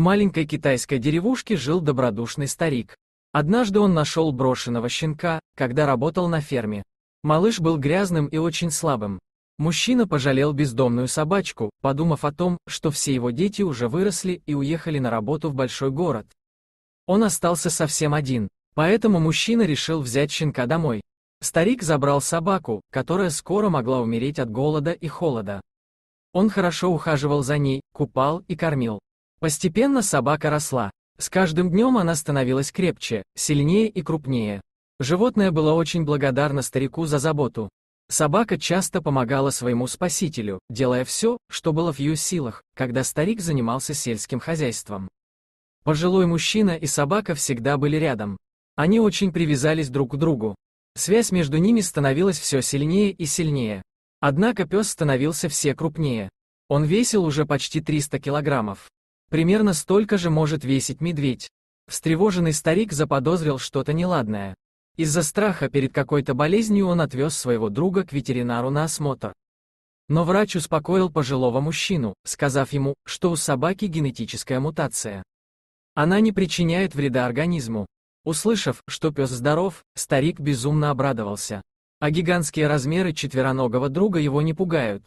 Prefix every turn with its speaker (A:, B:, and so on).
A: маленькой китайской деревушке жил добродушный старик. Однажды он нашел брошенного щенка, когда работал на ферме. Малыш был грязным и очень слабым. Мужчина пожалел бездомную собачку, подумав о том, что все его дети уже выросли и уехали на работу в большой город. Он остался совсем один, поэтому мужчина решил взять щенка домой. Старик забрал собаку, которая скоро могла умереть от голода и холода. Он хорошо ухаживал за ней, купал и кормил. Постепенно собака росла. С каждым днем она становилась крепче, сильнее и крупнее. Животное было очень благодарно старику за заботу. Собака часто помогала своему спасителю, делая все, что было в ее силах, когда старик занимался сельским хозяйством. Пожилой мужчина и собака всегда были рядом. Они очень привязались друг к другу. Связь между ними становилась все сильнее и сильнее. Однако пес становился все крупнее. Он весил уже почти 300 килограммов. Примерно столько же может весить медведь. Встревоженный старик заподозрил что-то неладное. Из-за страха перед какой-то болезнью он отвез своего друга к ветеринару на осмотр. Но врач успокоил пожилого мужчину, сказав ему, что у собаки генетическая мутация. Она не причиняет вреда организму. Услышав, что пес здоров, старик безумно обрадовался. А гигантские размеры четвероногого друга его не пугают.